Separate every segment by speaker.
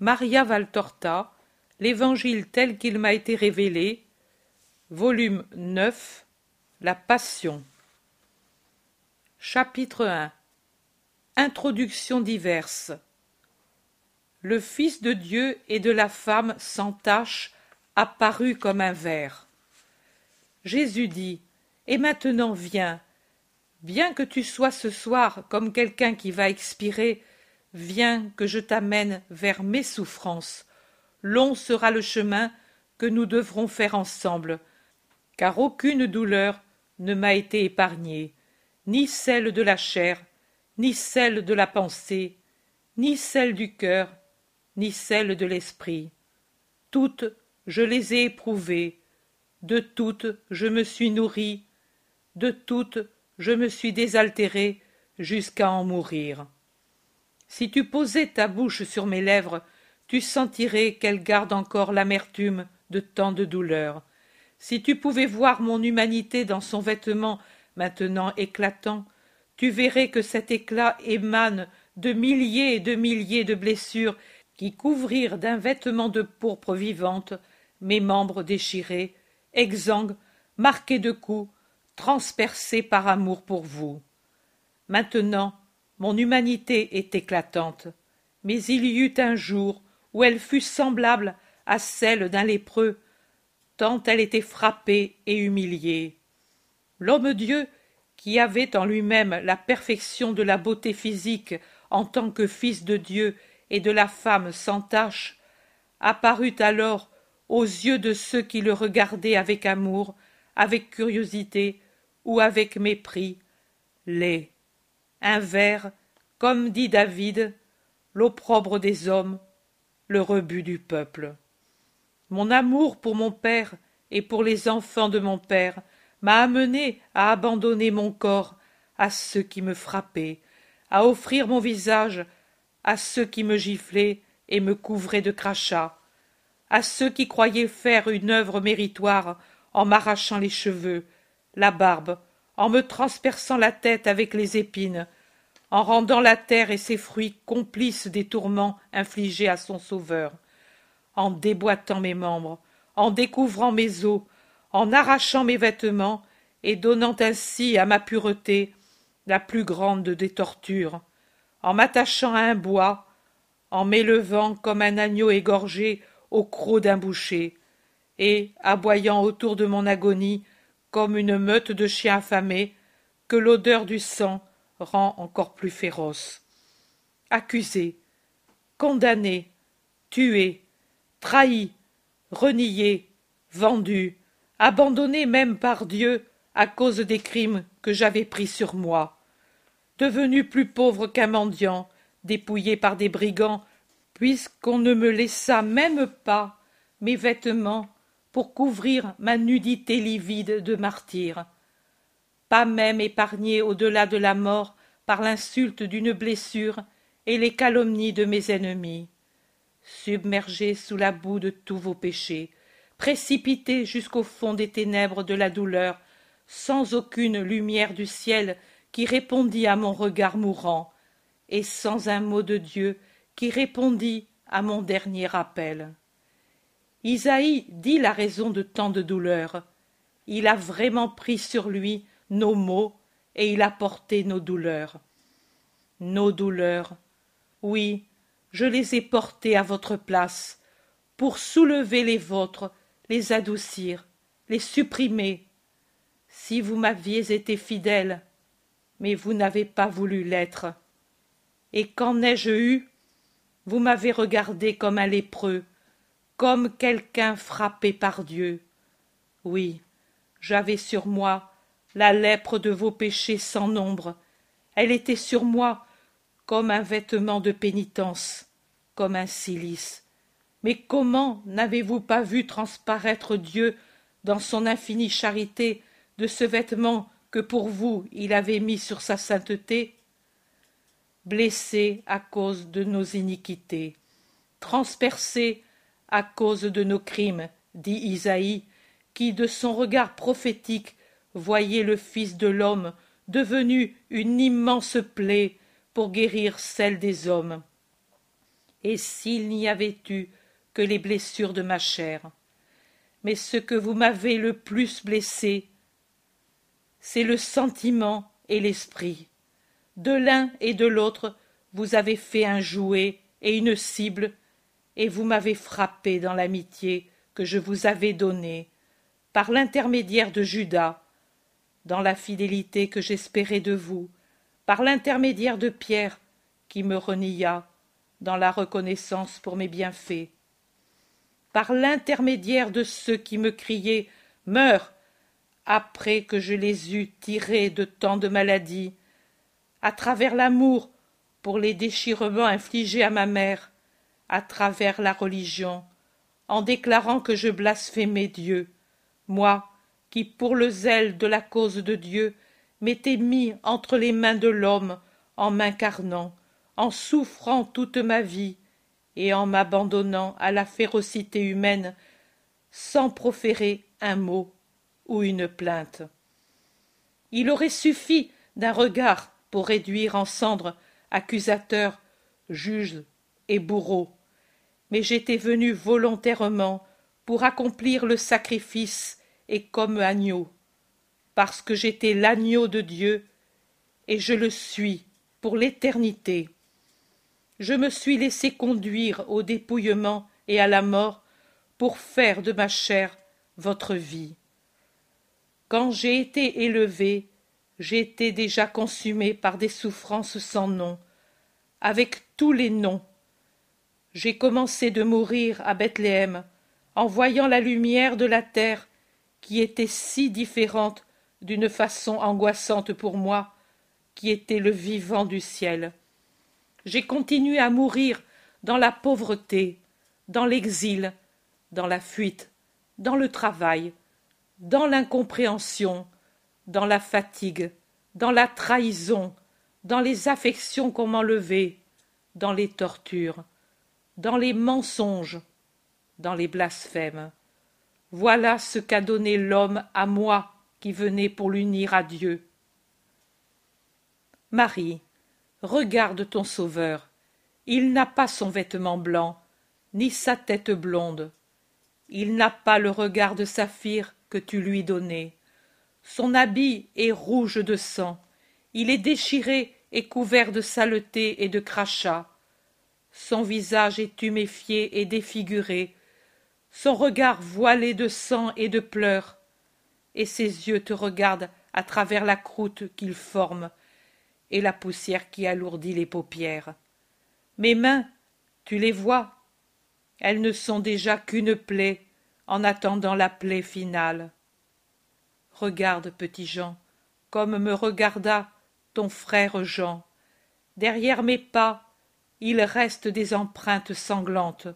Speaker 1: Maria Valtorta, L'Évangile tel qu'il m'a été révélé, volume 9, La Passion. Chapitre 1 Introduction diverse Le Fils de Dieu et de la femme sans tache apparut comme un ver. Jésus dit Et maintenant viens, bien que tu sois ce soir comme quelqu'un qui va expirer, Viens que je t'amène vers mes souffrances. Long sera le chemin que nous devrons faire ensemble, car aucune douleur ne m'a été épargnée, ni celle de la chair, ni celle de la pensée, ni celle du cœur, ni celle de l'esprit. Toutes je les ai éprouvées, de toutes je me suis nourri, de toutes je me suis désaltéré jusqu'à en mourir. Si tu posais ta bouche sur mes lèvres, tu sentirais qu'elle garde encore l'amertume de tant de douleurs. Si tu pouvais voir mon humanité dans son vêtement maintenant éclatant, tu verrais que cet éclat émane de milliers et de milliers de blessures qui couvrirent d'un vêtement de pourpre vivante mes membres déchirés, exsangues, marqués de coups, transpercés par amour pour vous. Maintenant, mon humanité est éclatante, mais il y eut un jour où elle fut semblable à celle d'un lépreux, tant elle était frappée et humiliée. L'homme Dieu, qui avait en lui-même la perfection de la beauté physique en tant que fils de Dieu et de la femme sans tache, apparut alors aux yeux de ceux qui le regardaient avec amour, avec curiosité ou avec mépris, Les un vers, comme dit David, l'opprobre des hommes, le rebut du peuple. Mon amour pour mon père et pour les enfants de mon père m'a amené à abandonner mon corps à ceux qui me frappaient, à offrir mon visage à ceux qui me giflaient et me couvraient de crachats, à ceux qui croyaient faire une œuvre méritoire en m'arrachant les cheveux, la barbe, en me transperçant la tête avec les épines, en rendant la terre et ses fruits complices des tourments infligés à son Sauveur, en déboîtant mes membres, en découvrant mes os, en arrachant mes vêtements, et donnant ainsi à ma pureté la plus grande des tortures, en m'attachant à un bois, en m'élevant comme un agneau égorgé au croc d'un boucher, et aboyant autour de mon agonie comme une meute de chiens affamés, que l'odeur du sang rend encore plus féroce. Accusé, condamné, tué, trahi, renié, vendu, abandonné même par Dieu à cause des crimes que j'avais pris sur moi, devenu plus pauvre qu'un mendiant, dépouillé par des brigands, puisqu'on ne me laissa même pas mes vêtements pour couvrir ma nudité livide de martyr pas même épargné au-delà de la mort par l'insulte d'une blessure et les calomnies de mes ennemis. Submergé sous la boue de tous vos péchés, précipité jusqu'au fond des ténèbres de la douleur, sans aucune lumière du ciel qui répondit à mon regard mourant, et sans un mot de Dieu qui répondit à mon dernier appel. Isaïe dit la raison de tant de douleur. Il a vraiment pris sur lui nos maux et il a porté nos douleurs nos douleurs oui je les ai portées à votre place pour soulever les vôtres les adoucir les supprimer si vous m'aviez été fidèle mais vous n'avez pas voulu l'être et qu'en ai-je eu vous m'avez regardé comme un lépreux comme quelqu'un frappé par dieu oui j'avais sur moi la lèpre de vos péchés sans nombre. Elle était sur moi comme un vêtement de pénitence, comme un cilice. Mais comment n'avez-vous pas vu transparaître Dieu dans son infinie charité de ce vêtement que pour vous il avait mis sur sa sainteté Blessé à cause de nos iniquités, transpercé à cause de nos crimes, dit Isaïe, qui de son regard prophétique voyez le Fils de l'homme devenu une immense plaie pour guérir celle des hommes. Et s'il n'y avait eu que les blessures de ma chair. Mais ce que vous m'avez le plus blessé, c'est le sentiment et l'esprit. De l'un et de l'autre, vous avez fait un jouet et une cible, et vous m'avez frappé dans l'amitié que je vous avais donnée, par l'intermédiaire de Judas, dans la fidélité que j'espérais de vous, par l'intermédiaire de Pierre, qui me renia, dans la reconnaissance pour mes bienfaits, par l'intermédiaire de ceux qui me criaient Meurs après que je les eus tirés de tant de maladies, à travers l'amour pour les déchirements infligés à ma mère, à travers la religion, en déclarant que je blasphémais Dieu, moi qui, pour le zèle de la cause de Dieu, m'était mis entre les mains de l'homme en m'incarnant, en souffrant toute ma vie et en m'abandonnant à la férocité humaine sans proférer un mot ou une plainte. Il aurait suffi d'un regard pour réduire en cendres accusateurs, juges et bourreaux, mais j'étais venu volontairement pour accomplir le sacrifice et comme agneau, parce que j'étais l'agneau de Dieu, et je le suis pour l'éternité. Je me suis laissé conduire au dépouillement et à la mort pour faire de ma chair votre vie. Quand j'ai été élevé, j'étais déjà consumé par des souffrances sans nom, avec tous les noms. J'ai commencé de mourir à Bethléem, en voyant la lumière de la terre qui était si différente d'une façon angoissante pour moi, qui était le vivant du ciel. J'ai continué à mourir dans la pauvreté, dans l'exil, dans la fuite, dans le travail, dans l'incompréhension, dans la fatigue, dans la trahison, dans les affections qu'on m'enlevait, dans les tortures, dans les mensonges, dans les blasphèmes. Voilà ce qu'a donné l'homme à moi qui venais pour l'unir à Dieu. Marie, regarde ton Sauveur. Il n'a pas son vêtement blanc, ni sa tête blonde. Il n'a pas le regard de saphir que tu lui donnais. Son habit est rouge de sang. Il est déchiré et couvert de saleté et de crachats. Son visage est tuméfié et défiguré son regard voilé de sang et de pleurs, et ses yeux te regardent à travers la croûte qu'ils forment et la poussière qui alourdit les paupières. Mes mains, tu les vois, elles ne sont déjà qu'une plaie en attendant la plaie finale. Regarde, petit Jean, comme me regarda ton frère Jean. Derrière mes pas, il reste des empreintes sanglantes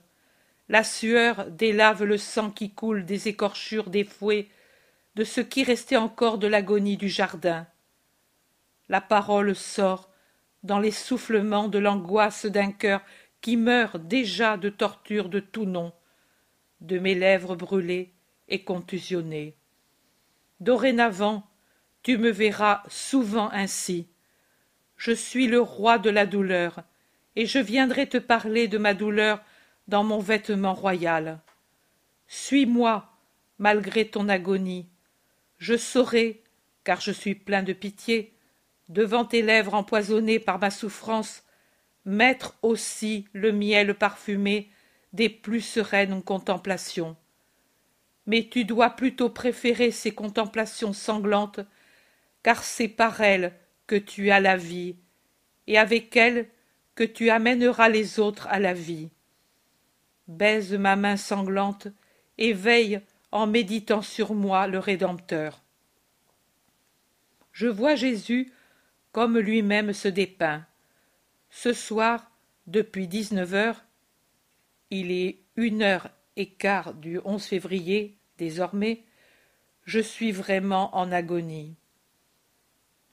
Speaker 1: la sueur délave le sang qui coule, des écorchures, des fouets, de ce qui restait encore de l'agonie du jardin. La parole sort dans l'essoufflement de l'angoisse d'un cœur qui meurt déjà de torture de tout nom, de mes lèvres brûlées et contusionnées. Dorénavant, tu me verras souvent ainsi. Je suis le roi de la douleur, et je viendrai te parler de ma douleur dans mon vêtement royal. Suis-moi, malgré ton agonie. Je saurai, car je suis plein de pitié, devant tes lèvres empoisonnées par ma souffrance, mettre aussi le miel parfumé des plus sereines contemplations. Mais tu dois plutôt préférer ces contemplations sanglantes, car c'est par elles que tu as la vie, et avec elles que tu amèneras les autres à la vie baise ma main sanglante et veille en méditant sur moi le Rédempteur. Je vois Jésus comme lui-même se dépeint. Ce soir, depuis dix-neuf heures, il est une heure et quart du 11 février, désormais, je suis vraiment en agonie.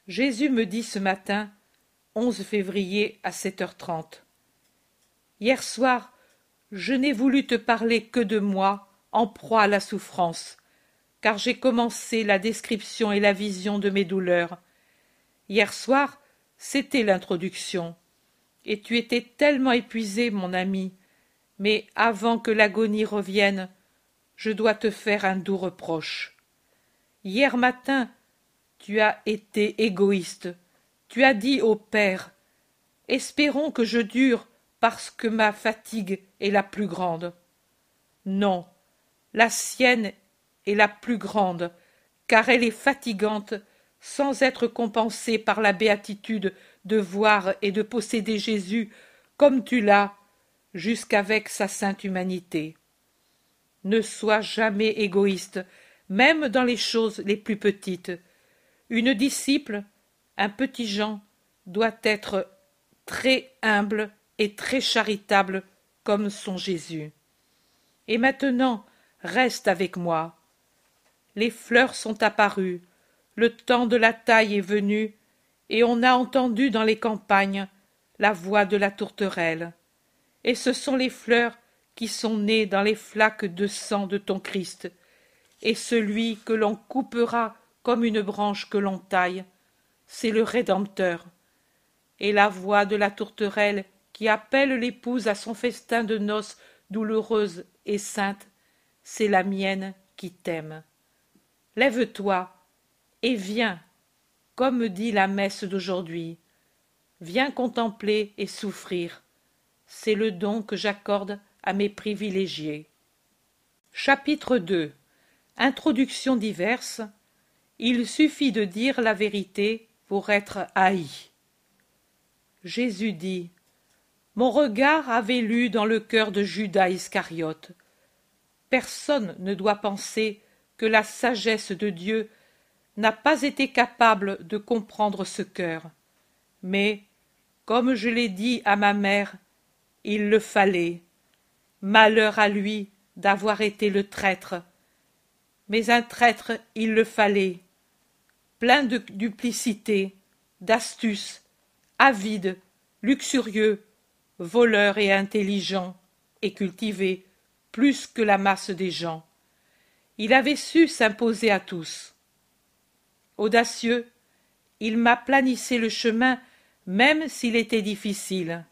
Speaker 1: Jésus me dit ce matin, 11 février à 7 heures 30 Hier soir, je n'ai voulu te parler que de moi, en proie à la souffrance, car j'ai commencé la description et la vision de mes douleurs. Hier soir, c'était l'introduction. Et tu étais tellement épuisé, mon ami. Mais avant que l'agonie revienne, je dois te faire un doux reproche. Hier matin, tu as été égoïste. Tu as dit au père Espérons que je dure parce que ma fatigue est la plus grande. Non, la sienne est la plus grande, car elle est fatigante sans être compensée par la béatitude de voir et de posséder Jésus comme tu l'as, jusqu'avec sa sainte humanité. Ne sois jamais égoïste, même dans les choses les plus petites. Une disciple, un petit Jean, doit être très humble et très charitable comme son Jésus. Et maintenant, reste avec moi. Les fleurs sont apparues, le temps de la taille est venu, et on a entendu dans les campagnes la voix de la tourterelle. Et ce sont les fleurs qui sont nées dans les flaques de sang de ton Christ, et celui que l'on coupera comme une branche que l'on taille, c'est le Rédempteur. Et la voix de la tourterelle qui appelle l'épouse à son festin de noces douloureuse et sainte, c'est la mienne qui t'aime. Lève-toi et viens, comme dit la messe d'aujourd'hui. Viens contempler et souffrir. C'est le don que j'accorde à mes privilégiés. Chapitre 2 Introduction diverse Il suffit de dire la vérité pour être haï. Jésus dit mon regard avait lu dans le cœur de Judas Iscariote. Personne ne doit penser que la sagesse de Dieu n'a pas été capable de comprendre ce cœur. Mais, comme je l'ai dit à ma mère, il le fallait. Malheur à lui d'avoir été le traître. Mais un traître, il le fallait. Plein de duplicité, d'astuce, avide, luxurieux, voleur et intelligent, et cultivé, plus que la masse des gens. Il avait su s'imposer à tous. Audacieux, il m'aplanissait le chemin, même s'il était difficile.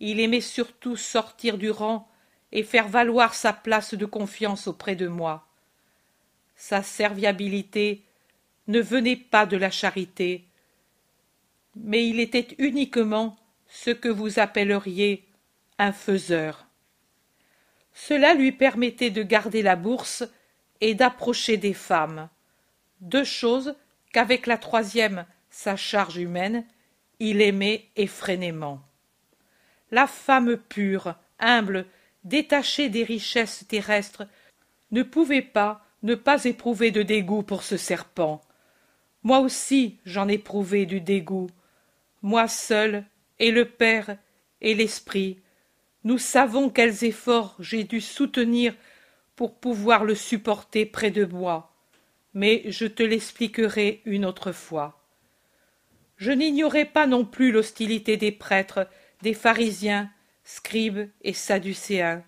Speaker 1: Il aimait surtout sortir du rang et faire valoir sa place de confiance auprès de moi. Sa serviabilité ne venait pas de la charité, mais il était uniquement ce que vous appelleriez un faiseur. Cela lui permettait de garder la bourse et d'approcher des femmes, deux choses qu'avec la troisième, sa charge humaine, il aimait effrénément. La femme pure, humble, détachée des richesses terrestres, ne pouvait pas ne pas éprouver de dégoût pour ce serpent. Moi aussi j'en éprouvais du dégoût. Moi seul et le père et l'esprit nous savons quels efforts j'ai dû soutenir pour pouvoir le supporter près de moi mais je te l'expliquerai une autre fois je n'ignorais pas non plus l'hostilité des prêtres des pharisiens scribes et sadducéens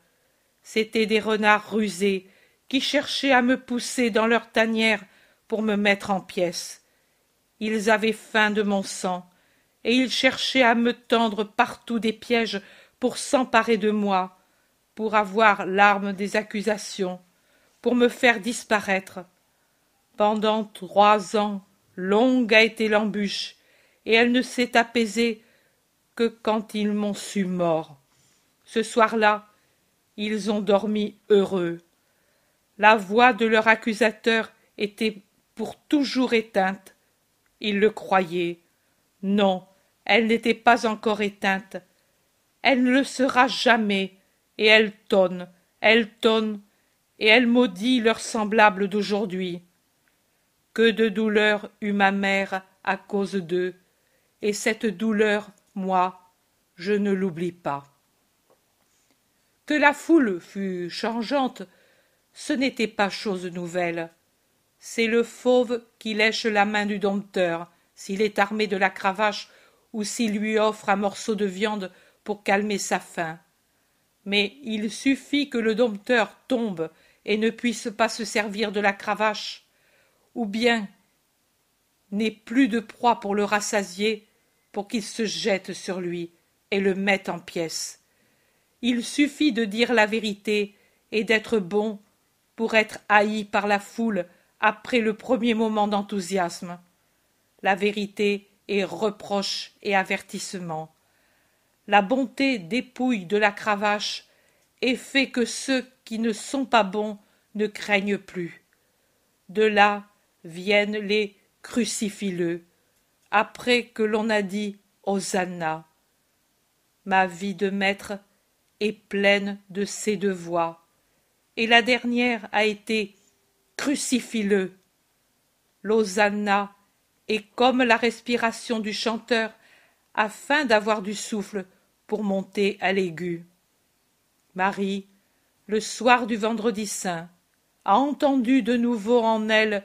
Speaker 1: c'étaient des renards rusés qui cherchaient à me pousser dans leur tanière pour me mettre en pièces ils avaient faim de mon sang et ils cherchaient à me tendre partout des pièges pour s'emparer de moi, pour avoir l'arme des accusations, pour me faire disparaître. Pendant trois ans, longue a été l'embûche, et elle ne s'est apaisée que quand ils m'ont su mort. Ce soir-là, ils ont dormi heureux. La voix de leur accusateur était pour toujours éteinte. Ils le croyaient non elle n'était pas encore éteinte elle ne le sera jamais et elle tonne elle tonne et elle maudit leurs semblables d'aujourd'hui que de douleur eut ma mère à cause d'eux et cette douleur moi je ne l'oublie pas que la foule fût changeante ce n'était pas chose nouvelle c'est le fauve qui lèche la main du dompteur s'il est armé de la cravache ou s'il lui offre un morceau de viande pour calmer sa faim. Mais il suffit que le dompteur tombe et ne puisse pas se servir de la cravache, ou bien n'ait plus de proie pour le rassasier, pour qu'il se jette sur lui et le mette en pièces. Il suffit de dire la vérité et d'être bon pour être haï par la foule après le premier moment d'enthousiasme la vérité est reproche et avertissement. La bonté dépouille de la cravache et fait que ceux qui ne sont pas bons ne craignent plus. De là viennent les crucifileux, après que l'on a dit Hosanna. Ma vie de maître est pleine de ces deux voix, et la dernière a été Crucifie-le. L'Hosanna et comme la respiration du chanteur, afin d'avoir du souffle pour monter à l'aigu. Marie, le soir du vendredi saint, a entendu de nouveau en elle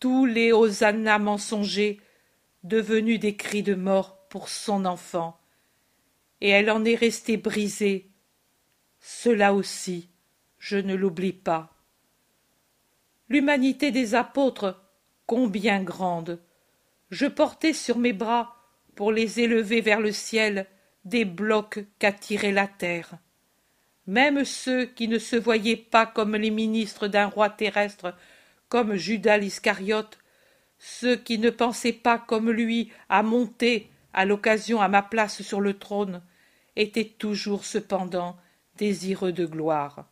Speaker 1: tous les Hosannas mensongers, devenus des cris de mort pour son enfant, et elle en est restée brisée. Cela aussi, je ne l'oublie pas. L'humanité des apôtres, combien grande, je portais sur mes bras, pour les élever vers le ciel, des blocs qu'attirait la terre. Même ceux qui ne se voyaient pas comme les ministres d'un roi terrestre, comme Judas l'Iscariote, ceux qui ne pensaient pas comme lui à monter à l'occasion à ma place sur le trône, étaient toujours cependant désireux de gloire.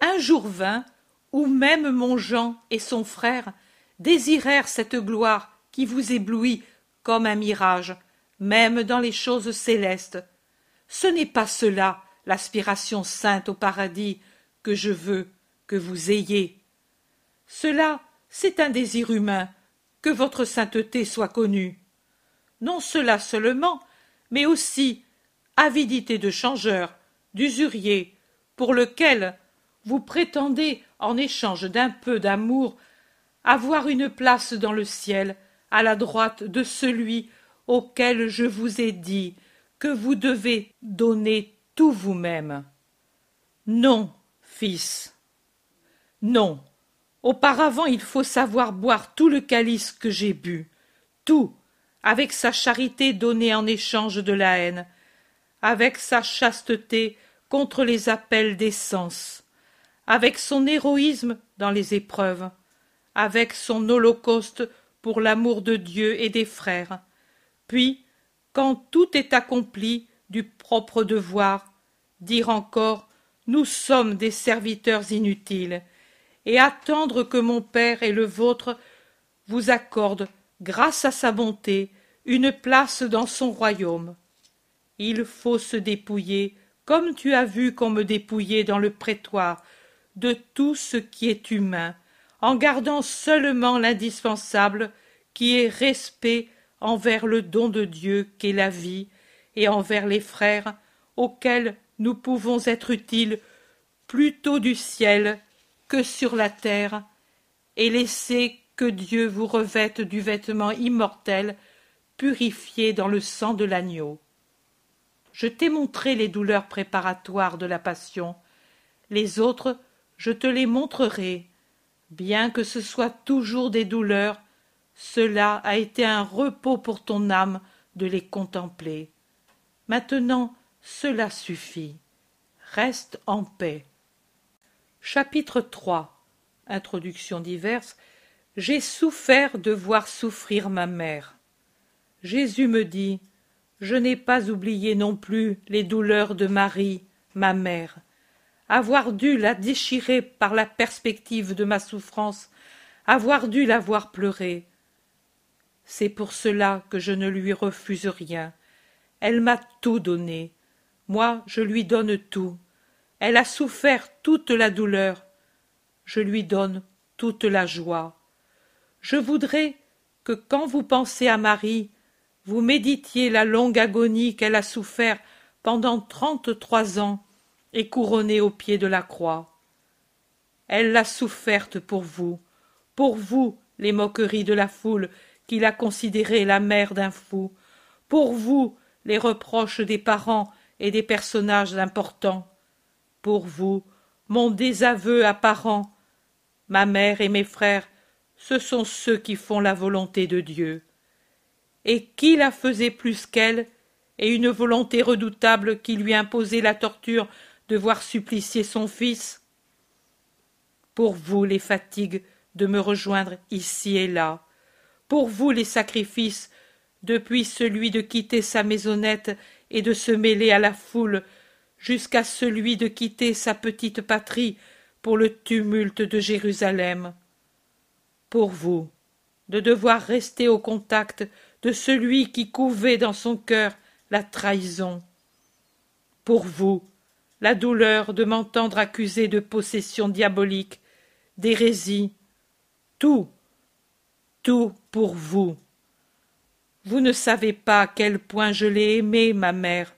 Speaker 1: Un jour vint où même mon Jean et son frère désirèrent cette gloire qui vous éblouit comme un mirage, même dans les choses célestes. Ce n'est pas cela, l'aspiration sainte au paradis, que je veux que vous ayez. Cela, c'est un désir humain, que votre sainteté soit connue. Non cela seulement, mais aussi avidité de changeur, d'usurier, pour lequel vous prétendez, en échange d'un peu d'amour, avoir une place dans le ciel à la droite de celui auquel je vous ai dit que vous devez donner tout vous-même. Non, fils. Non. Auparavant, il faut savoir boire tout le calice que j'ai bu, tout, avec sa charité donnée en échange de la haine, avec sa chasteté contre les appels des sens, avec son héroïsme dans les épreuves, avec son holocauste pour l'amour de Dieu et des frères. Puis, quand tout est accompli du propre devoir, dire encore Nous sommes des serviteurs inutiles, et attendre que mon Père et le vôtre vous accordent, grâce à sa bonté, une place dans son royaume. Il faut se dépouiller, comme tu as vu qu'on me dépouillait dans le prétoire, de tout ce qui est humain, en gardant seulement l'indispensable qui est respect envers le don de Dieu qu'est la vie et envers les frères auxquels nous pouvons être utiles plutôt du ciel que sur la terre et laissez que Dieu vous revête du vêtement immortel purifié dans le sang de l'agneau. Je t'ai montré les douleurs préparatoires de la passion. Les autres, je te les montrerai bien que ce soit toujours des douleurs, cela a été un repos pour ton âme de les contempler. Maintenant, cela suffit. Reste en paix. Chapitre 3 Introduction diverse J'ai souffert de voir souffrir ma mère. Jésus me dit Je n'ai pas oublié non plus les douleurs de Marie, ma mère avoir dû la déchirer par la perspective de ma souffrance, avoir dû la voir pleurer. C'est pour cela que je ne lui refuse rien. Elle m'a tout donné. Moi, je lui donne tout. Elle a souffert toute la douleur. Je lui donne toute la joie. Je voudrais que quand vous pensez à Marie, vous méditiez la longue agonie qu'elle a souffert pendant trente-trois ans et couronnée au pied de la croix. Elle l'a soufferte pour vous, pour vous les moqueries de la foule qui l'a considérée la mère d'un fou, pour vous les reproches des parents et des personnages importants, pour vous mon désaveu apparent. Ma mère et mes frères, ce sont ceux qui font la volonté de Dieu. Et qui la faisait plus qu'elle, et une volonté redoutable qui lui imposait la torture Devoir supplicier son fils. Pour vous les fatigues de me rejoindre ici et là, pour vous les sacrifices depuis celui de quitter sa maisonnette et de se mêler à la foule, jusqu'à celui de quitter sa petite patrie pour le tumulte de Jérusalem. Pour vous, de devoir rester au contact de celui qui couvait dans son cœur la trahison. Pour vous, la douleur de m'entendre accuser de possession diabolique, d'hérésie, tout, tout pour vous. Vous ne savez pas à quel point je l'ai aimé, ma mère.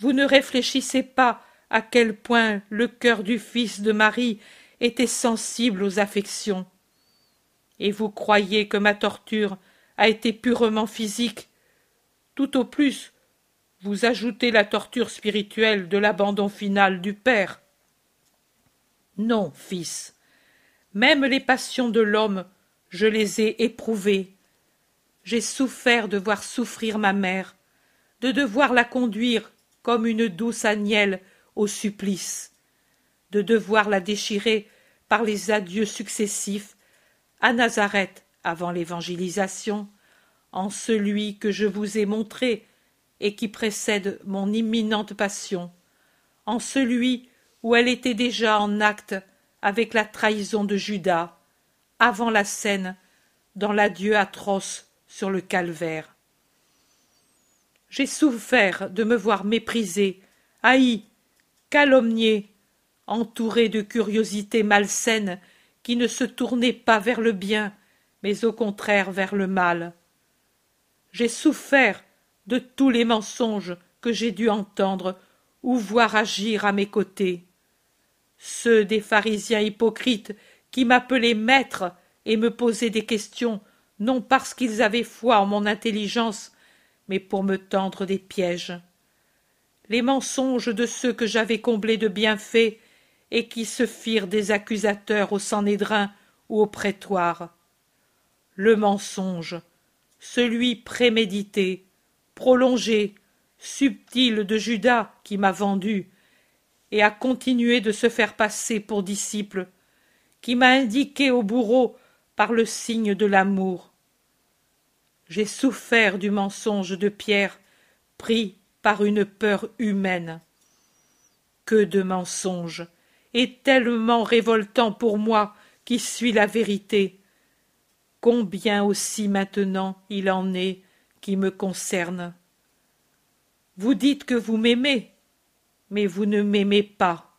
Speaker 1: Vous ne réfléchissez pas à quel point le cœur du fils de Marie était sensible aux affections. Et vous croyez que ma torture a été purement physique. Tout au plus, vous ajoutez la torture spirituelle de l'abandon final du Père. Non, fils, même les passions de l'homme, je les ai éprouvées. J'ai souffert de voir souffrir ma mère, de devoir la conduire comme une douce agnelle au supplice, de devoir la déchirer par les adieux successifs à Nazareth avant l'évangélisation, en celui que je vous ai montré et qui précède mon imminente passion, en celui où elle était déjà en acte avec la trahison de Judas, avant la scène, dans l'adieu atroce sur le calvaire. J'ai souffert de me voir méprisé, haï, calomnié, entouré de curiosités malsaines qui ne se tournaient pas vers le bien, mais au contraire vers le mal. J'ai souffert de tous les mensonges que j'ai dû entendre ou voir agir à mes côtés ceux des pharisiens hypocrites qui m'appelaient maître et me posaient des questions non parce qu'ils avaient foi en mon intelligence mais pour me tendre des pièges les mensonges de ceux que j'avais comblés de bienfaits et qui se firent des accusateurs au Sanhédrin ou au prétoire. Le mensonge, celui prémédité, prolongé, subtil de Judas qui m'a vendu, et a continué de se faire passer pour disciple, qui m'a indiqué au bourreau par le signe de l'amour. J'ai souffert du mensonge de Pierre, pris par une peur humaine. Que de mensonges, et tellement révoltant pour moi qui suis la vérité. Combien aussi maintenant il en est qui me concerne. Vous dites que vous m'aimez, mais vous ne m'aimez pas.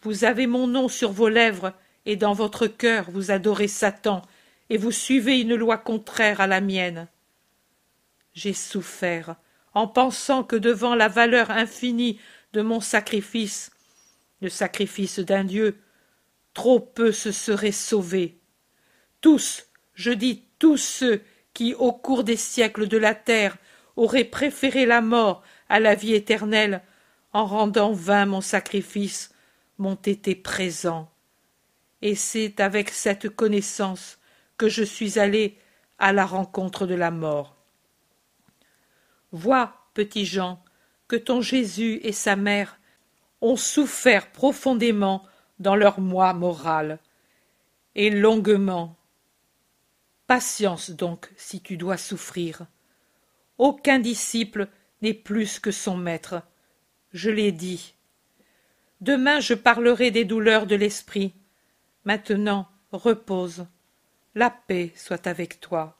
Speaker 1: Vous avez mon nom sur vos lèvres et dans votre cœur vous adorez Satan et vous suivez une loi contraire à la mienne. J'ai souffert en pensant que devant la valeur infinie de mon sacrifice, le sacrifice d'un Dieu, trop peu se seraient sauvés. Tous, je dis tous ceux qui, au cours des siècles de la terre, auraient préféré la mort à la vie éternelle, en rendant vain mon sacrifice, m'ont été présents. Et c'est avec cette connaissance que je suis allé à la rencontre de la mort. Vois, petit Jean, que ton Jésus et sa mère ont souffert profondément dans leur moi moral, et longuement Patience donc, si tu dois souffrir. Aucun disciple n'est plus que son maître. Je l'ai dit. Demain je parlerai des douleurs de l'esprit. Maintenant, repose. La paix soit avec toi.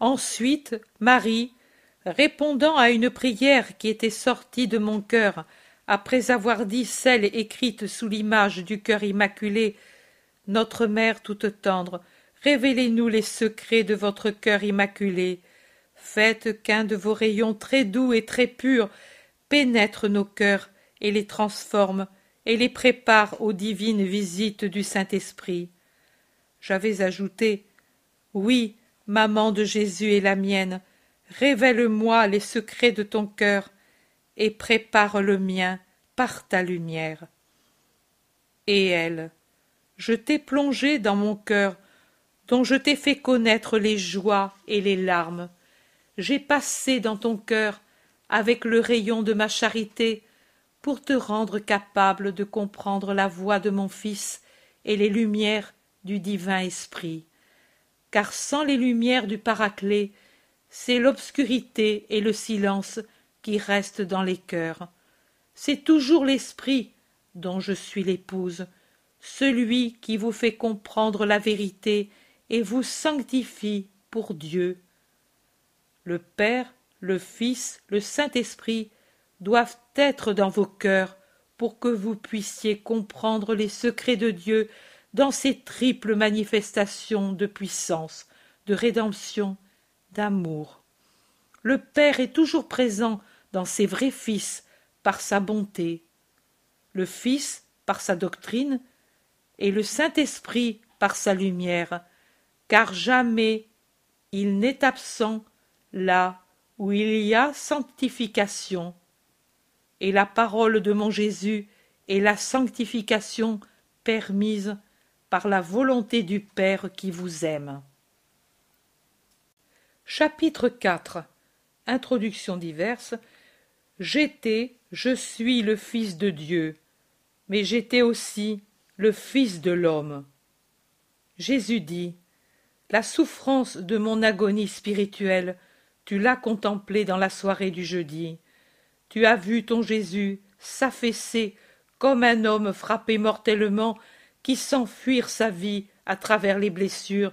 Speaker 1: Ensuite, Marie, répondant à une prière qui était sortie de mon cœur, après avoir dit celle écrite sous l'image du cœur immaculé, Notre Mère toute tendre, révélez-nous les secrets de votre cœur immaculé. Faites qu'un de vos rayons très doux et très purs pénètre nos cœurs et les transforme et les prépare aux divines visites du Saint-Esprit. J'avais ajouté Oui, maman de Jésus et la mienne, révèle-moi les secrets de ton cœur et prépare le mien par ta lumière. Et elle, je t'ai plongé dans mon cœur dont je t'ai fait connaître les joies et les larmes. J'ai passé dans ton cœur, avec le rayon de ma charité, pour te rendre capable de comprendre la voix de mon Fils et les lumières du divin esprit. Car sans les lumières du Paraclet, c'est l'obscurité et le silence qui restent dans les cœurs. C'est toujours l'esprit dont je suis l'épouse, celui qui vous fait comprendre la vérité et vous sanctifie pour Dieu. Le Père, le Fils, le Saint-Esprit doivent être dans vos cœurs pour que vous puissiez comprendre les secrets de Dieu dans ses triples manifestations de puissance, de rédemption, d'amour. Le Père est toujours présent dans ses vrais fils par sa bonté, le Fils par sa doctrine, et le Saint-Esprit par sa lumière, car jamais il n'est absent là où il y a sanctification. Et la parole de mon Jésus est la sanctification permise par la volonté du Père qui vous aime. Chapitre 4 Introduction diverse J'étais, je suis le Fils de Dieu, mais j'étais aussi le Fils de l'homme. Jésus dit la souffrance de mon agonie spirituelle, tu l'as contemplée dans la soirée du jeudi. Tu as vu ton Jésus s'affaisser comme un homme frappé mortellement qui sent fuir sa vie à travers les blessures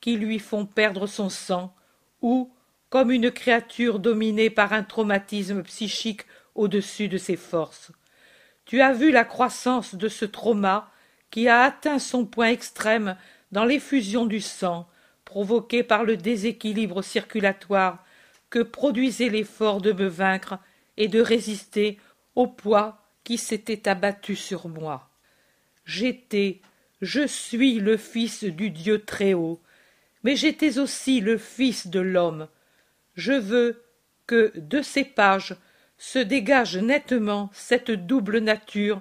Speaker 1: qui lui font perdre son sang, ou comme une créature dominée par un traumatisme psychique au-dessus de ses forces. Tu as vu la croissance de ce trauma qui a atteint son point extrême dans l'effusion du sang provoquée par le déséquilibre circulatoire que produisait l'effort de me vaincre et de résister au poids qui s'était abattu sur moi. J'étais, je suis le fils du Dieu Très-Haut, mais j'étais aussi le fils de l'homme. Je veux que, de ces pages, se dégage nettement cette double nature,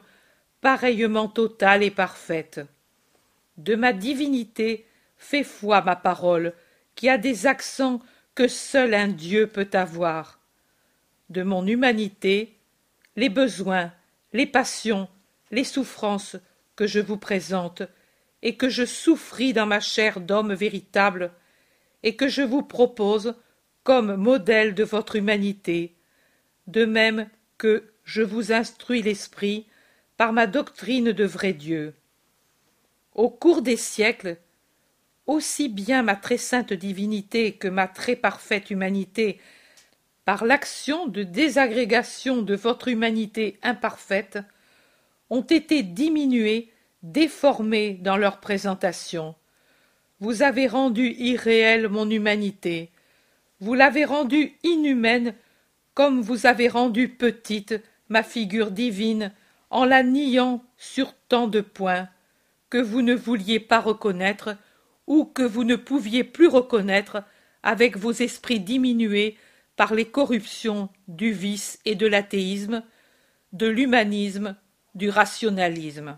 Speaker 1: pareillement totale et parfaite de ma divinité, fais foi ma parole, qui a des accents que seul un Dieu peut avoir. De mon humanité, les besoins, les passions, les souffrances que je vous présente, et que je souffris dans ma chair d'homme véritable, et que je vous propose comme modèle de votre humanité, de même que je vous instruis l'esprit par ma doctrine de vrai Dieu au cours des siècles, aussi bien ma très sainte divinité que ma très parfaite humanité, par l'action de désagrégation de votre humanité imparfaite, ont été diminuées, déformées dans leur présentation. Vous avez rendu irréelle mon humanité, vous l'avez rendue inhumaine comme vous avez rendu petite ma figure divine en la niant sur tant de points que vous ne vouliez pas reconnaître ou que vous ne pouviez plus reconnaître avec vos esprits diminués par les corruptions du vice et de l'athéisme, de l'humanisme, du rationalisme.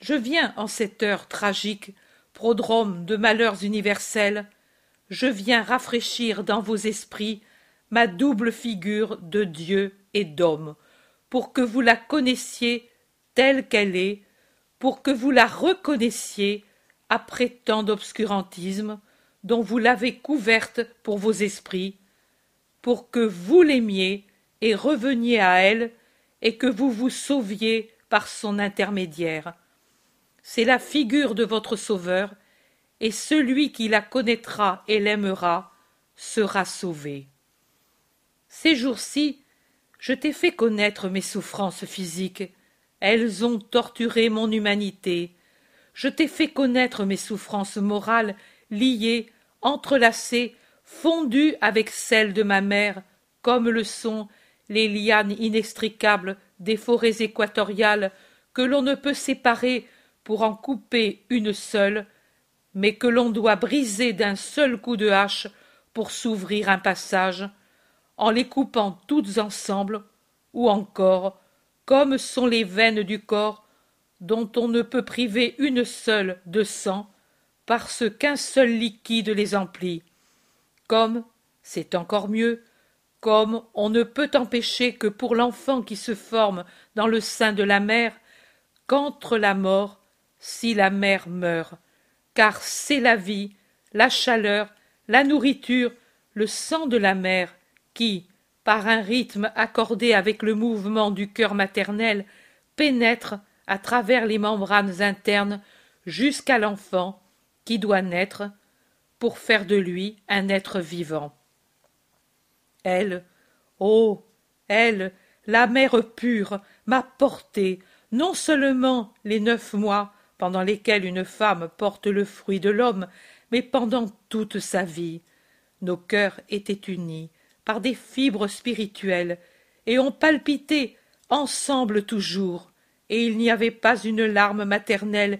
Speaker 1: Je viens en cette heure tragique, prodrome de malheurs universels, je viens rafraîchir dans vos esprits ma double figure de Dieu et d'homme, pour que vous la connaissiez telle qu'elle est, pour que vous la reconnaissiez après tant d'obscurantisme dont vous l'avez couverte pour vos esprits, pour que vous l'aimiez et reveniez à elle et que vous vous sauviez par son intermédiaire. C'est la figure de votre Sauveur, et celui qui la connaîtra et l'aimera sera sauvé. Ces jours-ci, je t'ai fait connaître mes souffrances physiques, elles ont torturé mon humanité. Je t'ai fait connaître mes souffrances morales liées, entrelacées, fondues avec celles de ma mère, comme le sont les lianes inextricables des forêts équatoriales que l'on ne peut séparer pour en couper une seule, mais que l'on doit briser d'un seul coup de hache pour s'ouvrir un passage, en les coupant toutes ensemble, ou encore comme sont les veines du corps, dont on ne peut priver une seule de sang, parce qu'un seul liquide les emplit. Comme, c'est encore mieux, comme on ne peut empêcher que pour l'enfant qui se forme dans le sein de la mère, qu'entre la mort, si la mère meurt, car c'est la vie, la chaleur, la nourriture, le sang de la mère qui, par un rythme accordé avec le mouvement du cœur maternel, pénètre à travers les membranes internes jusqu'à l'enfant qui doit naître pour faire de lui un être vivant. Elle, oh, elle, la mère pure, m'a porté non seulement les neuf mois pendant lesquels une femme porte le fruit de l'homme, mais pendant toute sa vie. Nos cœurs étaient unis, par des fibres spirituelles, et ont palpité ensemble toujours, et il n'y avait pas une larme maternelle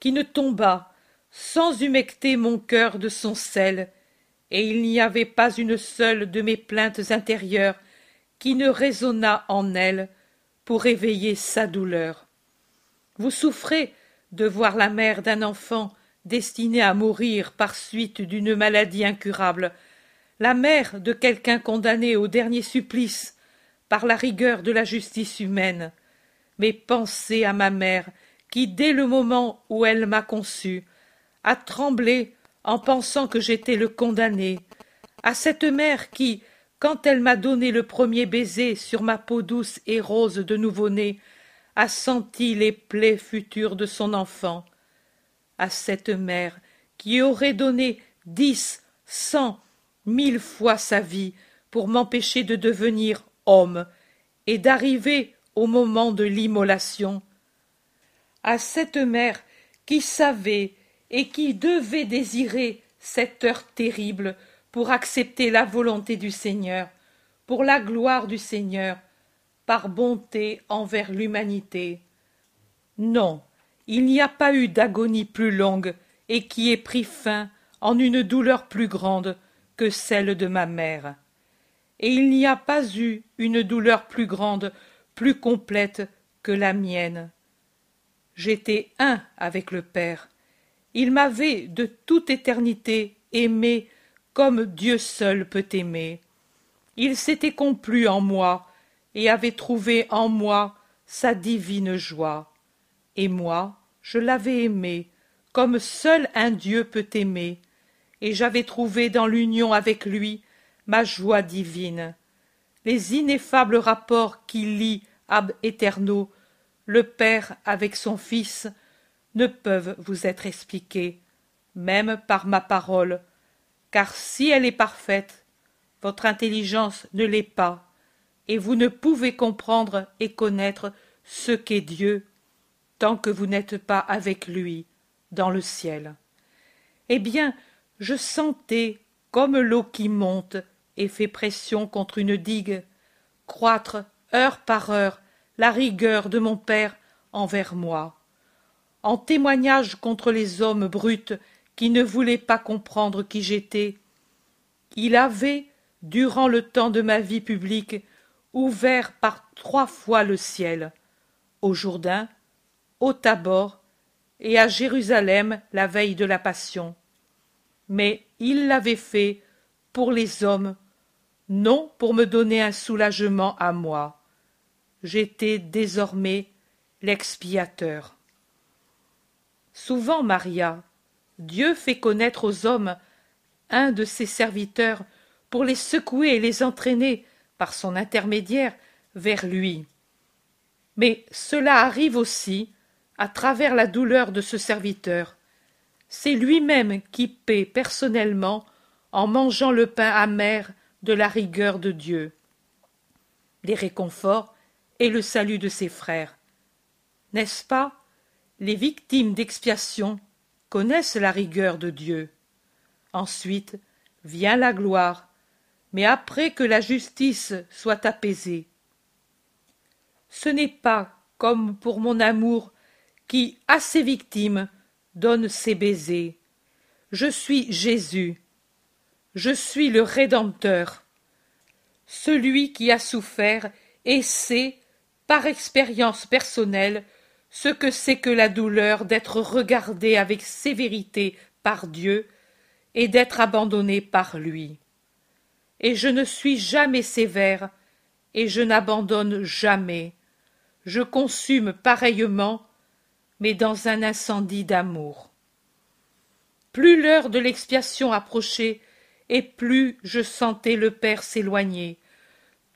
Speaker 1: qui ne tombât sans humecter mon cœur de son sel, et il n'y avait pas une seule de mes plaintes intérieures qui ne résonna en elle pour éveiller sa douleur. Vous souffrez de voir la mère d'un enfant destiné à mourir par suite d'une maladie incurable, la mère de quelqu'un condamné au dernier supplice par la rigueur de la justice humaine, mais pensez à ma mère qui, dès le moment où elle m'a conçu, a tremblé en pensant que j'étais le condamné, à cette mère qui, quand elle m'a donné le premier baiser sur ma peau douce et rose de nouveau-né, a senti les plaies futures de son enfant, à cette mère qui aurait donné dix, cent, mille fois sa vie pour m'empêcher de devenir homme et d'arriver au moment de l'immolation. À cette mère qui savait et qui devait désirer cette heure terrible pour accepter la volonté du Seigneur, pour la gloire du Seigneur, par bonté envers l'humanité. Non, il n'y a pas eu d'agonie plus longue et qui ait pris fin en une douleur plus grande que celle de ma mère. Et il n'y a pas eu une douleur plus grande, plus complète que la mienne. J'étais un avec le Père. Il m'avait de toute éternité aimé comme Dieu seul peut aimer. Il s'était complu en moi et avait trouvé en moi sa divine joie. Et moi, je l'avais aimé comme seul un Dieu peut aimer, et j'avais trouvé dans l'union avec lui ma joie divine. Les ineffables rapports qui lient ab eterno le Père avec son Fils ne peuvent vous être expliqués, même par ma parole, car si elle est parfaite, votre intelligence ne l'est pas, et vous ne pouvez comprendre et connaître ce qu'est Dieu tant que vous n'êtes pas avec lui dans le ciel. Eh bien, je sentais, comme l'eau qui monte et fait pression contre une digue, croître heure par heure la rigueur de mon père envers moi, en témoignage contre les hommes bruts qui ne voulaient pas comprendre qui j'étais. Il avait, durant le temps de ma vie publique, ouvert par trois fois le ciel, au Jourdain, au Tabor et à Jérusalem la veille de la Passion mais il l'avait fait pour les hommes, non pour me donner un soulagement à moi. J'étais désormais l'expiateur. Souvent, Maria, Dieu fait connaître aux hommes un de ses serviteurs pour les secouer et les entraîner par son intermédiaire vers lui. Mais cela arrive aussi à travers la douleur de ce serviteur. C'est lui-même qui paie personnellement en mangeant le pain amer de la rigueur de Dieu, les réconforts et le salut de ses frères. N'est-ce pas Les victimes d'expiation connaissent la rigueur de Dieu. Ensuite vient la gloire, mais après que la justice soit apaisée. Ce n'est pas comme pour mon amour qui, à ses victimes, donne ses baisers. Je suis Jésus. Je suis le Rédempteur. Celui qui a souffert et sait, par expérience personnelle, ce que c'est que la douleur d'être regardé avec sévérité par Dieu et d'être abandonné par lui. Et je ne suis jamais sévère, et je n'abandonne jamais. Je consume pareillement mais dans un incendie d'amour. Plus l'heure de l'expiation approchait, et plus je sentais le Père s'éloigner.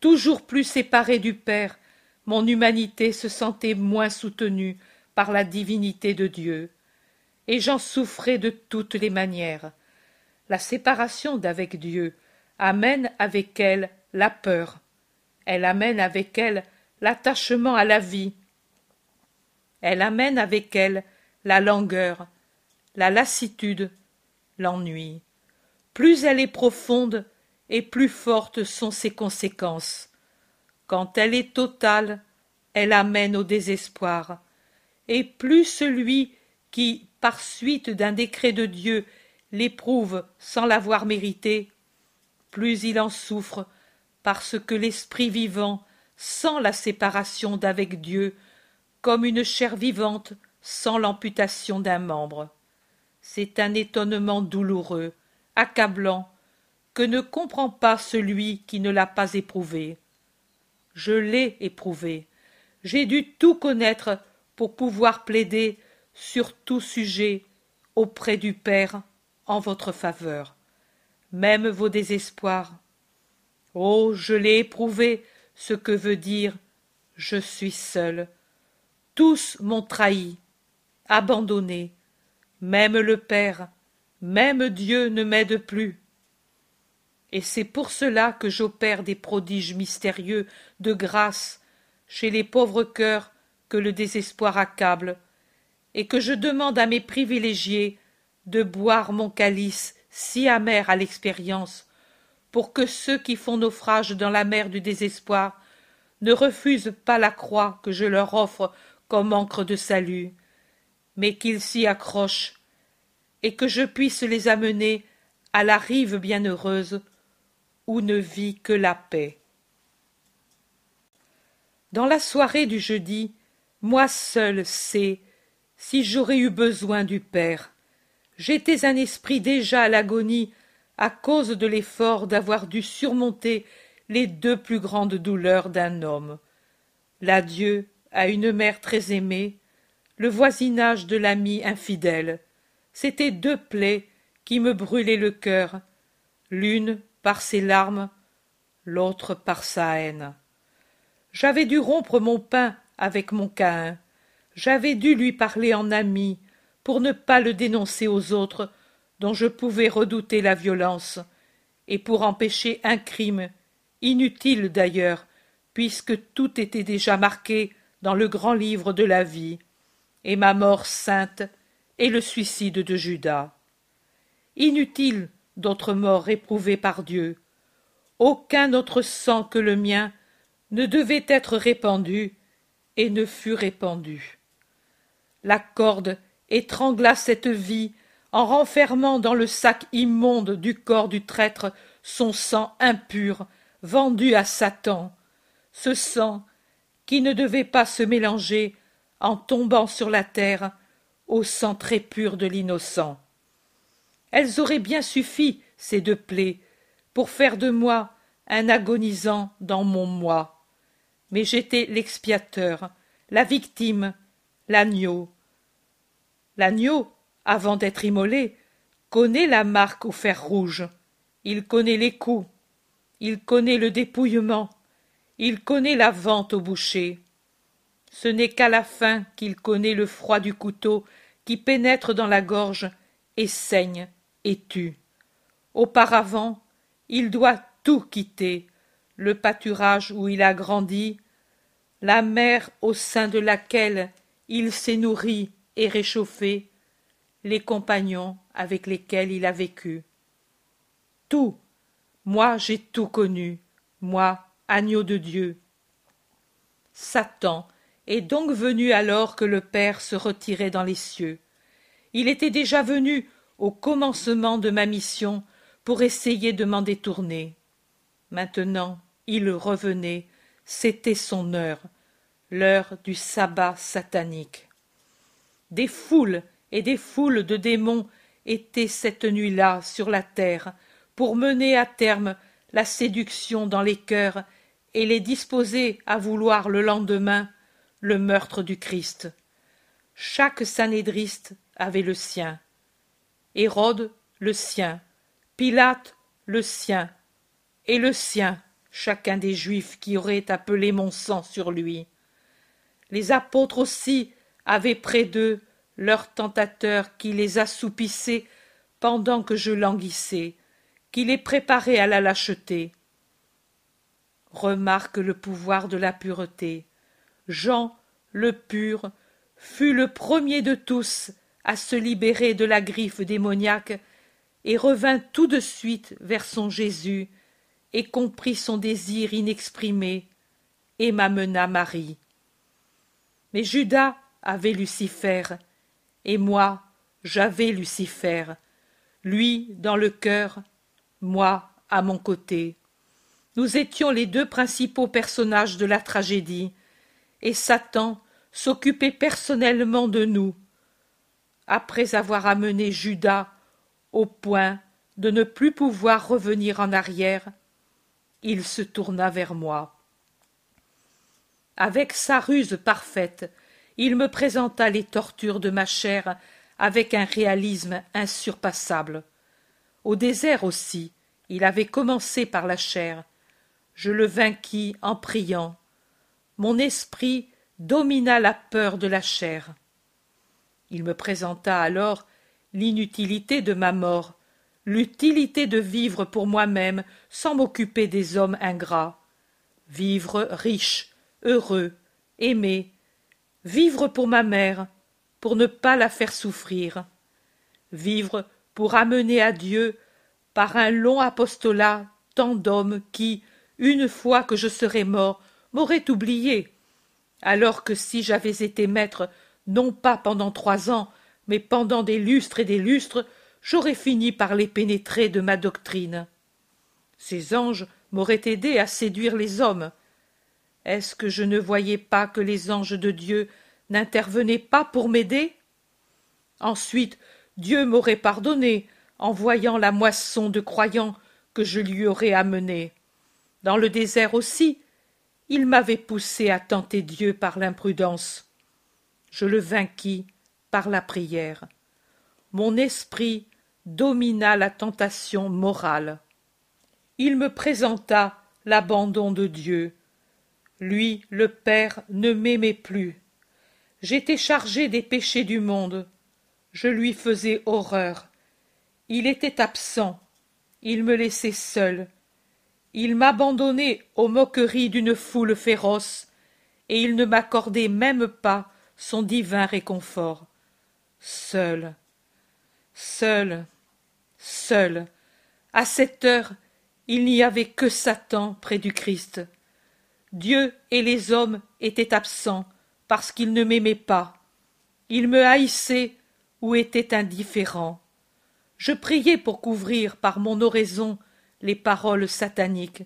Speaker 1: Toujours plus séparé du Père, mon humanité se sentait moins soutenue par la divinité de Dieu, et j'en souffrais de toutes les manières. La séparation d'avec Dieu amène avec elle la peur, elle amène avec elle l'attachement à la vie, elle amène avec elle la langueur, la lassitude, l'ennui. Plus elle est profonde et plus fortes sont ses conséquences. Quand elle est totale, elle amène au désespoir. Et plus celui qui, par suite d'un décret de Dieu, l'éprouve sans l'avoir mérité, plus il en souffre, parce que l'esprit vivant sans la séparation d'avec Dieu comme une chair vivante sans l'amputation d'un membre. C'est un étonnement douloureux, accablant, que ne comprend pas celui qui ne l'a pas éprouvé. Je l'ai éprouvé. J'ai dû tout connaître pour pouvoir plaider sur tout sujet auprès du Père en votre faveur, même vos désespoirs. Oh, je l'ai éprouvé, ce que veut dire je suis seul, tous m'ont trahi, abandonné, même le Père, même Dieu ne m'aide plus. Et c'est pour cela que j'opère des prodiges mystérieux de grâce chez les pauvres cœurs que le désespoir accable, et que je demande à mes privilégiés de boire mon calice si amer à l'expérience, pour que ceux qui font naufrage dans la mer du désespoir ne refusent pas la croix que je leur offre comme ancre de salut, mais qu'ils s'y accrochent, et que je puisse les amener à la rive bienheureuse où ne vit que la paix. Dans la soirée du jeudi, moi seul sais si j'aurais eu besoin du Père. J'étais un esprit déjà à l'agonie à cause de l'effort d'avoir dû surmonter les deux plus grandes douleurs d'un homme, l'adieu à une mère très aimée, le voisinage de l'ami infidèle. C'étaient deux plaies qui me brûlaient le cœur, l'une par ses larmes, l'autre par sa haine. J'avais dû rompre mon pain avec mon Caïn. J'avais dû lui parler en ami pour ne pas le dénoncer aux autres dont je pouvais redouter la violence et pour empêcher un crime, inutile d'ailleurs, puisque tout était déjà marqué dans le grand livre de la vie, et ma mort sainte, et le suicide de Judas. Inutile d'autres morts éprouvées par Dieu. Aucun autre sang que le mien ne devait être répandu, et ne fut répandu. La corde étrangla cette vie en renfermant dans le sac immonde du corps du traître son sang impur vendu à Satan, ce sang qui ne devait pas se mélanger, en tombant sur la terre, au sang très pur de l'innocent. Elles auraient bien suffi, ces deux plaies, pour faire de moi un agonisant dans mon moi. Mais j'étais l'expiateur, la victime, l'agneau. L'agneau, avant d'être immolé, connaît la marque au fer rouge. Il connaît les coups. Il connaît le dépouillement il connaît la vente au boucher. Ce n'est qu'à la fin qu'il connaît le froid du couteau qui pénètre dans la gorge et saigne et tue. Auparavant, il doit tout quitter, le pâturage où il a grandi, la mer au sein de laquelle il s'est nourri et réchauffé, les compagnons avec lesquels il a vécu. Tout. Moi j'ai tout connu, moi agneau de Dieu. Satan est donc venu alors que le Père se retirait dans les cieux. Il était déjà venu au commencement de ma mission pour essayer de m'en détourner. Maintenant, il revenait, c'était son heure, l'heure du sabbat satanique. Des foules et des foules de démons étaient cette nuit-là sur la terre pour mener à terme la séduction dans les cœurs et les disposer à vouloir le lendemain le meurtre du Christ. Chaque sanédriste avait le sien. Hérode le sien, Pilate le sien, et le sien chacun des Juifs qui auraient appelé mon sang sur lui. Les apôtres aussi avaient près d'eux leur tentateur qui les assoupissait pendant que je languissais, qui les préparait à la lâcheté remarque le pouvoir de la pureté jean le pur fut le premier de tous à se libérer de la griffe démoniaque et revint tout de suite vers son jésus et comprit son désir inexprimé et m'amena marie mais judas avait lucifer et moi j'avais lucifer lui dans le cœur moi à mon côté nous étions les deux principaux personnages de la tragédie, et Satan s'occupait personnellement de nous, après avoir amené Judas au point de ne plus pouvoir revenir en arrière, il se tourna vers moi. Avec sa ruse parfaite, il me présenta les tortures de ma chair avec un réalisme insurpassable. Au désert aussi, il avait commencé par la chair, je le vainquis en priant. Mon esprit domina la peur de la chair. Il me présenta alors l'inutilité de ma mort, l'utilité de vivre pour moi-même sans m'occuper des hommes ingrats, vivre riche, heureux, aimé, vivre pour ma mère, pour ne pas la faire souffrir, vivre pour amener à Dieu, par un long apostolat, tant d'hommes qui, une fois que je serais mort, m'aurait oublié, alors que si j'avais été maître, non pas pendant trois ans, mais pendant des lustres et des lustres, j'aurais fini par les pénétrer de ma doctrine. Ces anges m'auraient aidé à séduire les hommes. Est-ce que je ne voyais pas que les anges de Dieu n'intervenaient pas pour m'aider Ensuite, Dieu m'aurait pardonné en voyant la moisson de croyants que je lui aurais amenée. Dans le désert aussi, il m'avait poussé à tenter Dieu par l'imprudence. Je le vainquis par la prière. Mon esprit domina la tentation morale. Il me présenta l'abandon de Dieu. Lui, le Père, ne m'aimait plus. J'étais chargé des péchés du monde. Je lui faisais horreur. Il était absent. Il me laissait seul il m'abandonnait aux moqueries d'une foule féroce, et il ne m'accordait même pas son divin réconfort. Seul, seul, seul, à cette heure, il n'y avait que Satan près du Christ. Dieu et les hommes étaient absents parce qu'ils ne m'aimaient pas. Ils me haïssaient ou étaient indifférents. Je priais pour couvrir par mon oraison les paroles sataniques.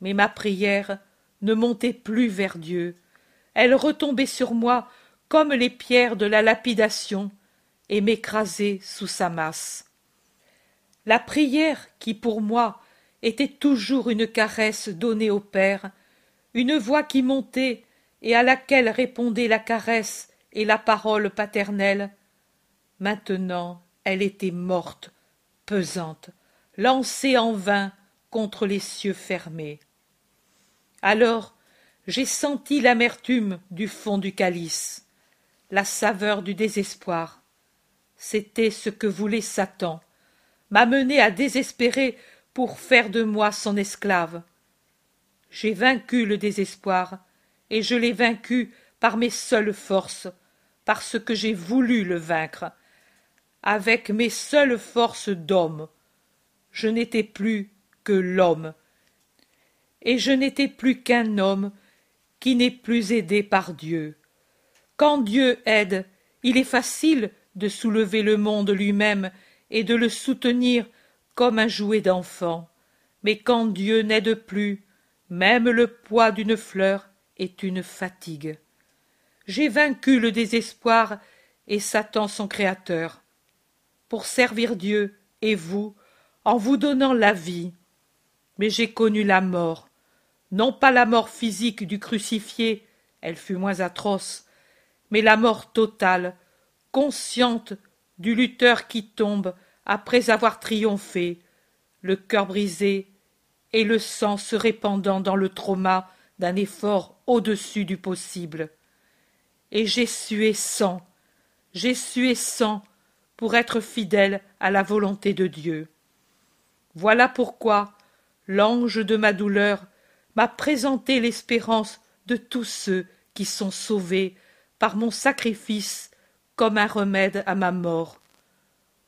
Speaker 1: Mais ma prière ne montait plus vers Dieu. Elle retombait sur moi comme les pierres de la lapidation et m'écrasait sous sa masse. La prière qui pour moi était toujours une caresse donnée au Père, une voix qui montait et à laquelle répondait la caresse et la parole paternelle. Maintenant elle était morte, pesante, lancé en vain contre les cieux fermés. Alors j'ai senti l'amertume du fond du calice, la saveur du désespoir. C'était ce que voulait Satan, m'amener à désespérer pour faire de moi son esclave. J'ai vaincu le désespoir, et je l'ai vaincu par mes seules forces, parce que j'ai voulu le vaincre, avec mes seules forces d'homme, je n'étais plus que l'homme, et je n'étais plus qu'un homme qui n'est plus aidé par Dieu. Quand Dieu aide, il est facile de soulever le monde lui-même et de le soutenir comme un jouet d'enfant. Mais quand Dieu n'aide plus, même le poids d'une fleur est une fatigue. J'ai vaincu le désespoir et Satan son créateur. Pour servir Dieu et vous, en vous donnant la vie. Mais j'ai connu la mort, non pas la mort physique du crucifié, elle fut moins atroce, mais la mort totale, consciente du lutteur qui tombe après avoir triomphé, le cœur brisé et le sang se répandant dans le trauma d'un effort au-dessus du possible. Et j'ai sué sang, j'ai sué sang pour être fidèle à la volonté de Dieu voilà pourquoi l'ange de ma douleur m'a présenté l'espérance de tous ceux qui sont sauvés par mon sacrifice comme un remède à ma mort.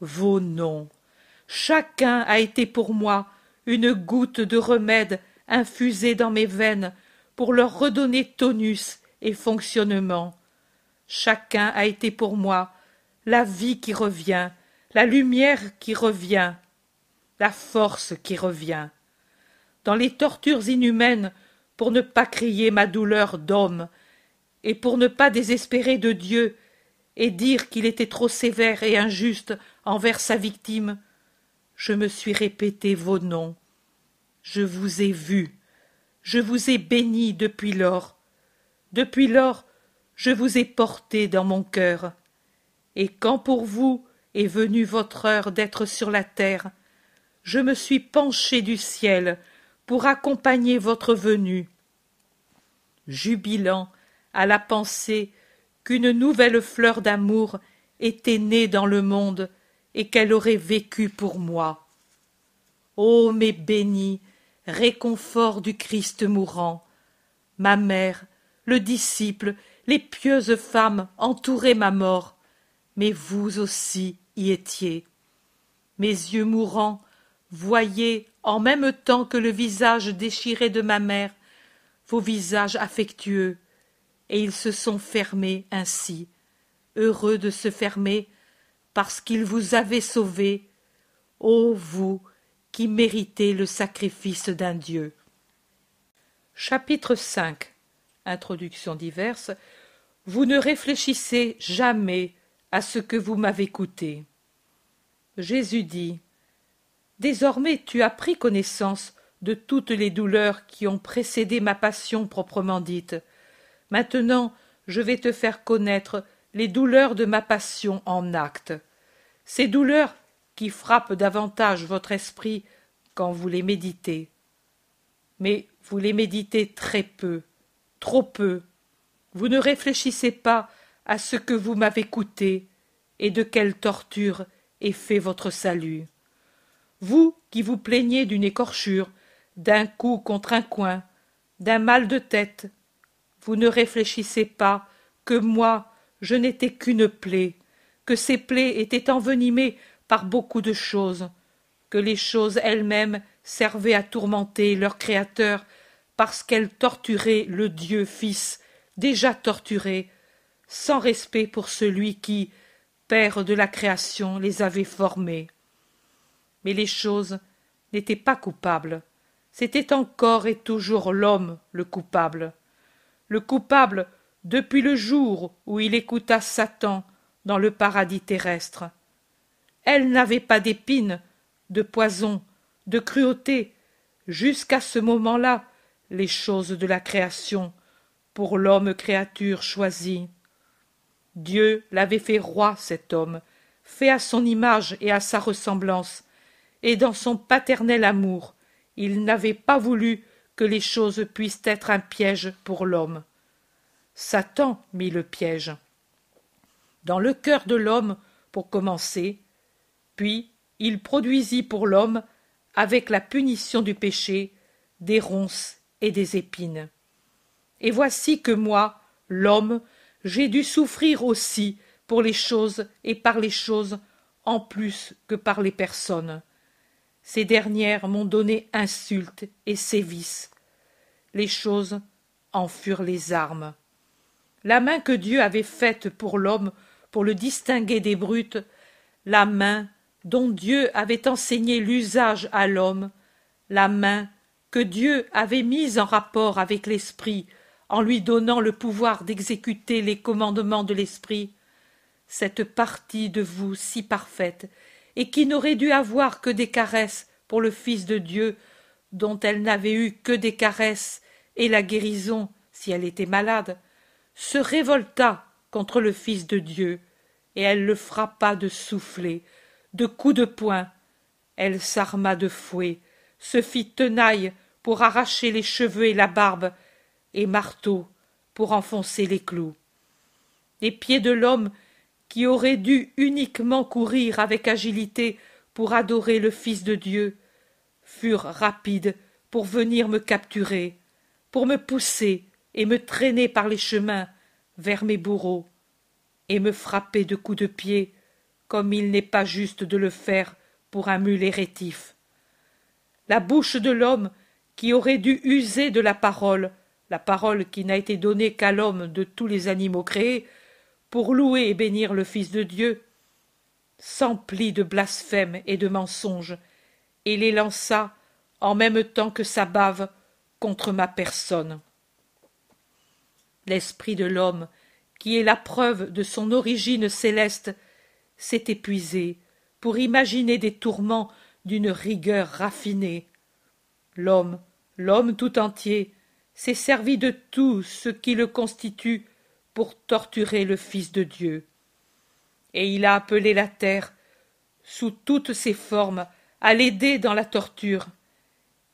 Speaker 1: Vos noms. Chacun a été pour moi une goutte de remède infusée dans mes veines pour leur redonner tonus et fonctionnement. Chacun a été pour moi la vie qui revient, la lumière qui revient, la force qui revient. Dans les tortures inhumaines, pour ne pas crier ma douleur d'homme, et pour ne pas désespérer de Dieu, et dire qu'il était trop sévère et injuste envers sa victime, je me suis répété vos noms. Je vous ai vu, je vous ai béni depuis lors. Depuis lors, je vous ai porté dans mon cœur. Et quand pour vous est venue votre heure d'être sur la terre, je me suis penché du ciel pour accompagner votre venue. Jubilant à la pensée qu'une nouvelle fleur d'amour était née dans le monde et qu'elle aurait vécu pour moi. Ô mes bénis, réconfort du Christ mourant, ma mère, le disciple, les pieuses femmes entouraient ma mort, mais vous aussi y étiez. Mes yeux mourants voyez en même temps que le visage déchiré de ma mère vos visages affectueux et ils se sont fermés ainsi heureux de se fermer parce qu'ils vous avaient sauvé ô vous qui méritez le sacrifice d'un dieu chapitre v introduction diverse vous ne réfléchissez jamais à ce que vous m'avez coûté jésus dit désormais tu as pris connaissance de toutes les douleurs qui ont précédé ma passion proprement dite. Maintenant, je vais te faire connaître les douleurs de ma passion en acte. Ces douleurs qui frappent davantage votre esprit quand vous les méditez. Mais vous les méditez très peu, trop peu. Vous ne réfléchissez pas à ce que vous m'avez coûté et de quelle torture est fait votre salut vous qui vous plaignez d'une écorchure, d'un coup contre un coin, d'un mal de tête, vous ne réfléchissez pas que moi je n'étais qu'une plaie, que ces plaies étaient envenimées par beaucoup de choses, que les choses elles-mêmes servaient à tourmenter leur Créateur parce qu'elles torturaient le Dieu Fils, déjà torturé, sans respect pour celui qui, Père de la création, les avait formées mais les choses n'étaient pas coupables. C'était encore et toujours l'homme le coupable. Le coupable depuis le jour où il écouta Satan dans le paradis terrestre. Elle n'avait pas d'épines, de poison, de cruauté. Jusqu'à ce moment-là, les choses de la création, pour l'homme créature choisie. Dieu l'avait fait roi, cet homme, fait à son image et à sa ressemblance, et dans son paternel amour, il n'avait pas voulu que les choses puissent être un piège pour l'homme. Satan mit le piège. Dans le cœur de l'homme, pour commencer, puis il produisit pour l'homme, avec la punition du péché, des ronces et des épines. Et voici que moi, l'homme, j'ai dû souffrir aussi pour les choses et par les choses, en plus que par les personnes. Ces dernières m'ont donné insultes et sévices. Les choses en furent les armes. La main que Dieu avait faite pour l'homme, pour le distinguer des brutes, la main dont Dieu avait enseigné l'usage à l'homme, la main que Dieu avait mise en rapport avec l'esprit, en lui donnant le pouvoir d'exécuter les commandements de l'esprit, cette partie de vous si parfaite et qui n'aurait dû avoir que des caresses pour le Fils de Dieu, dont elle n'avait eu que des caresses et la guérison si elle était malade, se révolta contre le Fils de Dieu, et elle le frappa de soufflets, de coups de poing. Elle s'arma de fouet, se fit tenaille pour arracher les cheveux et la barbe, et marteau pour enfoncer les clous. Les pieds de l'homme qui aurait dû uniquement courir avec agilité pour adorer le Fils de Dieu, furent rapides pour venir me capturer, pour me pousser et me traîner par les chemins vers mes bourreaux, et me frapper de coups de pied, comme il n'est pas juste de le faire pour un mulet rétif. La bouche de l'homme qui aurait dû user de la parole, la parole qui n'a été donnée qu'à l'homme de tous les animaux créés, pour louer et bénir le Fils de Dieu, s'emplit de blasphèmes et de mensonges, et les lança en même temps que sa bave contre ma personne. L'esprit de l'homme, qui est la preuve de son origine céleste, s'est épuisé pour imaginer des tourments d'une rigueur raffinée. L'homme, l'homme tout entier, s'est servi de tout ce qui le constitue pour torturer le Fils de Dieu. Et il a appelé la terre, sous toutes ses formes, à l'aider dans la torture.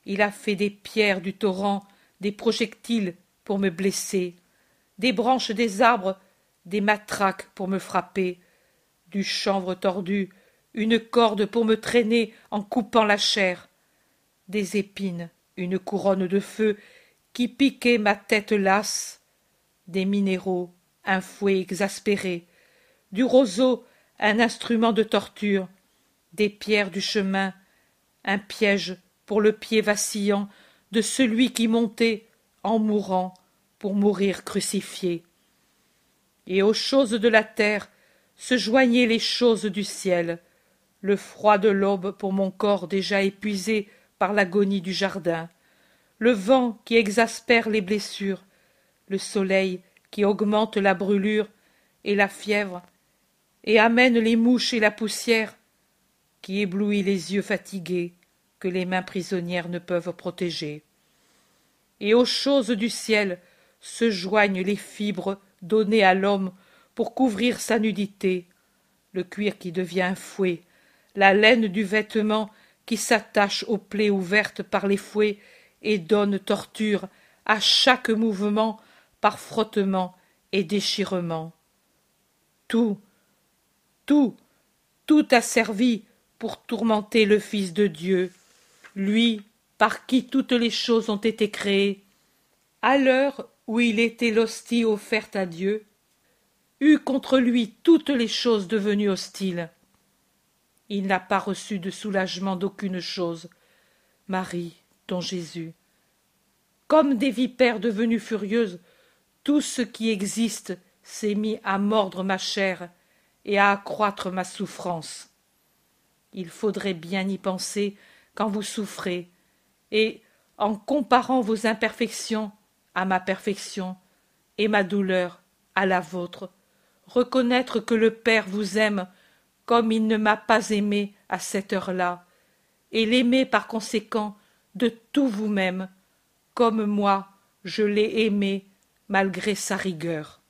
Speaker 1: Il a fait des pierres du torrent, des projectiles pour me blesser, des branches des arbres, des matraques pour me frapper, du chanvre tordu, une corde pour me traîner en coupant la chair, des épines, une couronne de feu qui piquait ma tête lasse, des minéraux un fouet exaspéré du roseau un instrument de torture des pierres du chemin un piège pour le pied vacillant de celui qui montait en mourant pour mourir crucifié et aux choses de la terre se joignaient les choses du ciel le froid de l'aube pour mon corps déjà épuisé par l'agonie du jardin le vent qui exaspère les blessures le soleil qui augmente la brûlure et la fièvre, et amène les mouches et la poussière, qui éblouit les yeux fatigués que les mains prisonnières ne peuvent protéger. Et aux choses du ciel se joignent les fibres données à l'homme pour couvrir sa nudité, le cuir qui devient fouet, la laine du vêtement qui s'attache aux plaies ouvertes par les fouets et donne torture à chaque mouvement par frottement et déchirement. Tout, tout, tout a servi pour tourmenter le Fils de Dieu, lui par qui toutes les choses ont été créées, à l'heure où il était l'hostie offerte à Dieu, eut contre lui toutes les choses devenues hostiles. Il n'a pas reçu de soulagement d'aucune chose, Marie, ton Jésus. Comme des vipères devenues furieuses, tout ce qui existe s'est mis à mordre ma chair et à accroître ma souffrance. Il faudrait bien y penser quand vous souffrez, et, en comparant vos imperfections à ma perfection et ma douleur à la vôtre, reconnaître que le Père vous aime comme il ne m'a pas aimé à cette heure-là, et l'aimer par conséquent de tout vous-même, comme moi je l'ai aimé malgré sa rigueur.